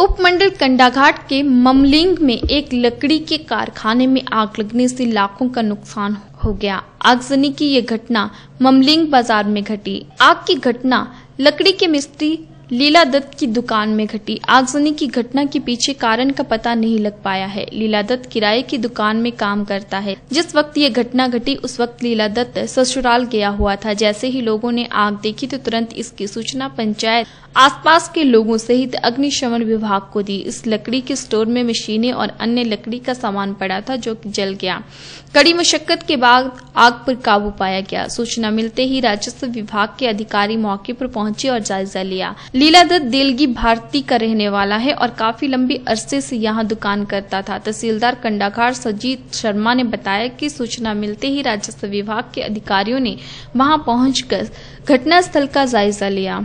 उपमंडल कंडाघाट के ममलिंग में एक लकड़ी के कारखाने में आग लगने से लाखों का नुकसान हो गया आगजनी की यह घटना ममलिंग बाजार में घटी आग की घटना लकड़ी के मिस्त्री लीला दत्त की दुकान में घटी आगजनी की घटना के पीछे कारण का पता नहीं लग पाया है लीला दत्त किराए की दुकान में काम करता है जिस वक्त ये घटना घटी उस वक्त लीला दत्त ससुराल गया हुआ था जैसे ही लोगों ने आग देखी तो तुरंत इसकी सूचना पंचायत आसपास के लोगों सहित अग्निशमन विभाग को दी इस लकड़ी के स्टोर में मशीनें और अन्य लकड़ी का सामान पड़ा था जो जल गया कड़ी मशक्कत के बाद आग पर काबू पाया गया सूचना मिलते ही राजस्व विभाग के अधिकारी मौके पर पहुंचे और जायजा लिया लीला दत्त देलगी भारती का रहने वाला है और काफी लंबी अरसे से यहां दुकान करता था तहसीलदार कंडाकार सजीत शर्मा ने बताया कि सूचना मिलते ही राजस्व विभाग के अधिकारियों ने वहां पहुंचकर घटनास्थल का जायजा लिया